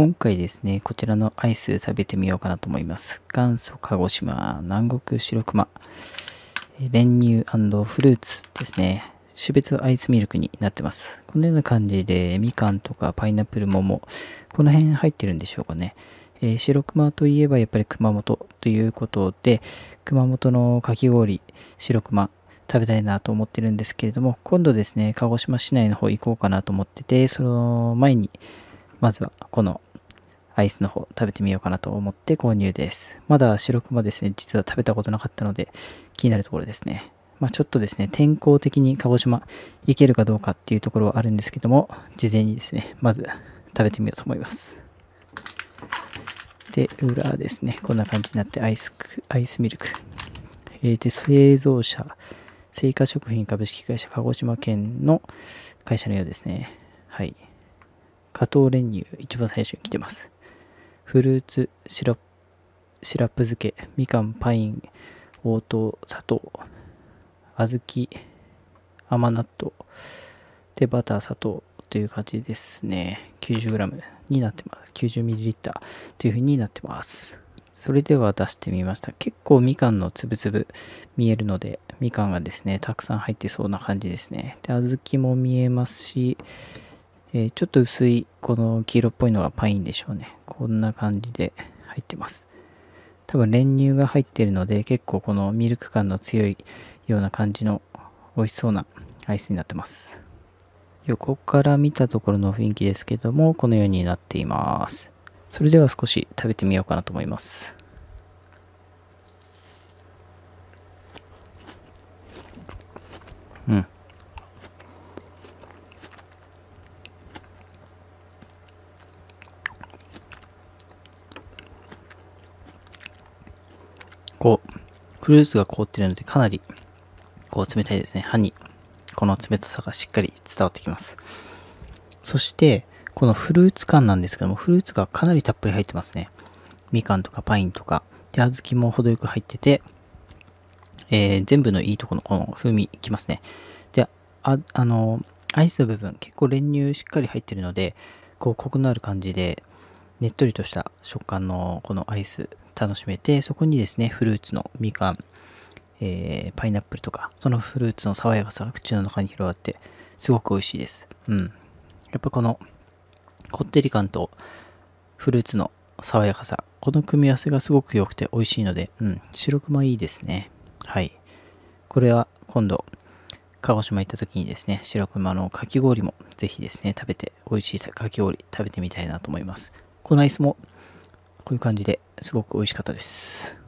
今回ですね、こちらのアイス食べてみようかなと思います。元祖鹿児島南国白熊、練乳フルーツですね。種別アイスミルクになってます。このような感じで、みかんとかパイナップル桃、この辺入ってるんでしょうかね。えー、白熊といえばやっぱり熊本ということで、熊本のかき氷、白熊、食べたいなと思ってるんですけれども、今度ですね、鹿児島市内の方行こうかなと思ってて、その前に、まずはこのアイスの方食べてみようかなと思って購入です。まだ白熊ですね、実は食べたことなかったので気になるところですね。まあ、ちょっとですね、天候的に鹿児島行けるかどうかっていうところはあるんですけども、事前にですね、まず食べてみようと思います。で、裏ですね、こんな感じになってアイスク、アイスミルク。えー、で、製造者、製菓食品株式会社鹿児島県の会社のようですね。はい。加藤練乳、一番最初に来てます。フルーツシシラップ漬け、みかん、パイン、応答、砂糖、小豆、甘納豆、で、バター、砂糖という感じですね。90g になってます。90ml というふうになってます。それでは出してみました。結構みかんのつぶつぶ見えるので、みかんがですね、たくさん入ってそうな感じですね。で、小豆も見えますし、えー、ちょっと薄いこの黄色っぽいのがパインでしょうね。こんな感じで入ってます。多分練乳が入ってるので結構このミルク感の強いような感じの美味しそうなアイスになってます。横から見たところの雰囲気ですけどもこのようになっています。それでは少し食べてみようかなと思います。フルーツが凍ってるのでかなりこう冷たいですね。歯にこの冷たさがしっかり伝わってきます。そして、このフルーツ感なんですけども、フルーツがかなりたっぷり入ってますね。みかんとかパインとか、で、小豆も程よく入ってて、えー、全部のいいとこのこの風味きますね。で、あ、あの、アイスの部分、結構練乳しっかり入ってるので、こう、コクのある感じで、ねっとりとした食感のこのアイス楽しめて、そこにですね、フルーツのみかん、えー、パイナップルとか、そのフルーツの爽やかさが口の中に広がって、すごく美味しいです。うん。やっぱこの、こってり感とフルーツの爽やかさ、この組み合わせがすごく良くて美味しいので、うん、白熊いいですね。はい。これは今度、鹿児島行った時にですね、白熊のかき氷もぜひですね、食べて、美味しいかき氷食べてみたいなと思います。このイスもこういう感じですごく美味しかったです。